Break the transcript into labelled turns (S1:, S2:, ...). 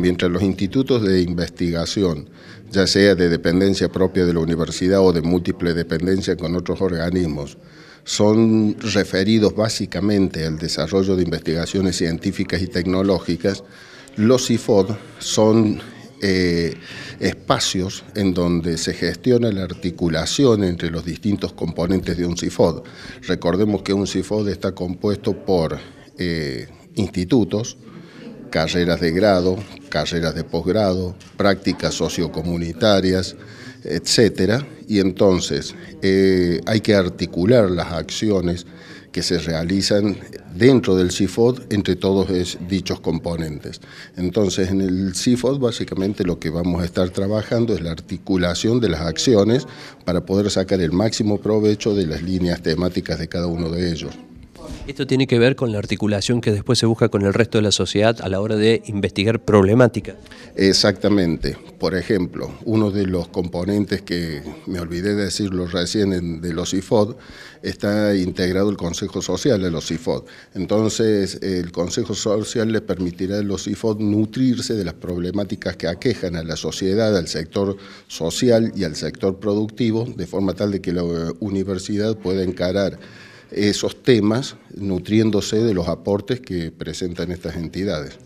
S1: Mientras los institutos de investigación, ya sea de dependencia propia de la universidad o de múltiple dependencia con otros organismos, son referidos básicamente al desarrollo de investigaciones científicas y tecnológicas, los CIFOD son eh, espacios en donde se gestiona la articulación entre los distintos componentes de un CIFOD. Recordemos que un CIFOD está compuesto por eh, institutos, carreras de grado, carreras de posgrado, prácticas sociocomunitarias, etcétera. Y entonces eh, hay que articular las acciones que se realizan dentro del CIFOD entre todos dichos componentes. Entonces, en el CIFOD básicamente lo que vamos a estar trabajando es la articulación de las acciones para poder sacar el máximo provecho de las líneas temáticas de cada uno de ellos.
S2: Esto tiene que ver con la articulación que después se busca con el resto de la sociedad a la hora de investigar problemáticas. Exactamente. Por ejemplo, uno de los componentes que me
S1: olvidé de decirlo recién de los IFOD está integrado el Consejo Social de los IFOD. Entonces, el Consejo Social le permitirá a los IFOD nutrirse de las problemáticas que aquejan a la sociedad, al sector social y al sector productivo, de forma tal de que la eh, universidad pueda encarar esos temas nutriéndose de los aportes que presentan estas entidades.